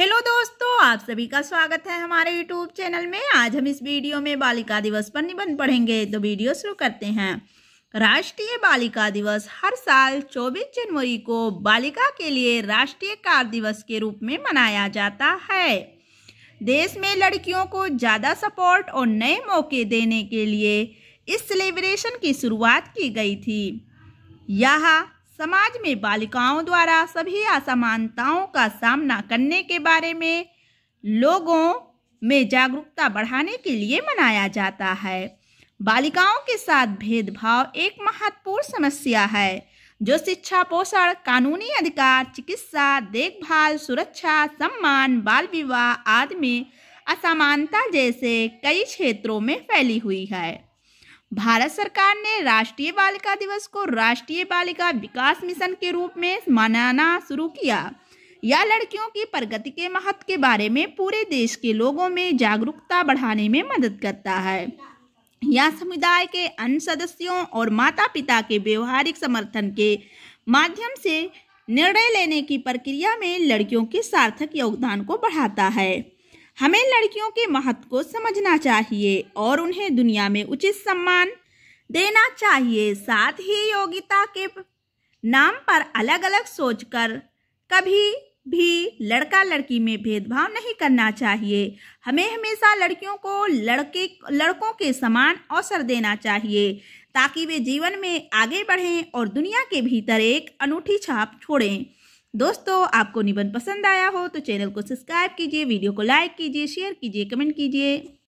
hello दोस्तों आप सभी का स्वागत है हमारे यूट्यूब चैनल में आज हम इस वीडियो में बालिका दिवस पर निबंध पढ़ेंगे तो वीडियो शुरू करते हैं राष्ट्रीय बालिका दिवस हर साल 24 जनवरी को बालिका के लिए राष्ट्रीय कार्य दिवस के रूप में मनाया जाता है देश में लड़कियों को ज़्यादा सपोर्ट और नए मौके देने के लिए इस सेलिब्रेशन की शुरुआत की गई थी यह समाज में बालिकाओं द्वारा सभी असमानताओं का सामना करने के बारे में लोगों में जागरूकता बढ़ाने के लिए मनाया जाता है बालिकाओं के साथ भेदभाव एक महत्वपूर्ण समस्या है जो शिक्षा पोषण कानूनी अधिकार चिकित्सा देखभाल सुरक्षा सम्मान बाल विवाह आदि में असमानता जैसे कई क्षेत्रों में फैली हुई है भारत सरकार ने राष्ट्रीय बालिका दिवस को राष्ट्रीय बालिका विकास मिशन के रूप में मनाना शुरू किया यह लड़कियों की प्रगति के महत्व के बारे में पूरे देश के लोगों में जागरूकता बढ़ाने में मदद करता है यह समुदाय के अन्य सदस्यों और माता पिता के व्यवहारिक समर्थन के माध्यम से निर्णय लेने की प्रक्रिया में लड़कियों के सार्थक योगदान को बढ़ाता है हमें लड़कियों के महत्व को समझना चाहिए और उन्हें दुनिया में उचित सम्मान देना चाहिए साथ ही योग्यता के नाम पर अलग अलग सोचकर कभी भी लड़का लड़की में भेदभाव नहीं करना चाहिए हमें हमेशा लड़कियों को लड़के लड़कों के समान अवसर देना चाहिए ताकि वे जीवन में आगे बढ़ें और दुनिया के भीतर एक अनूठी छाप छोड़ें दोस्तों आपको निबंध पसंद आया हो तो चैनल को सब्सक्राइब कीजिए वीडियो को लाइक कीजिए शेयर कीजिए कमेंट कीजिए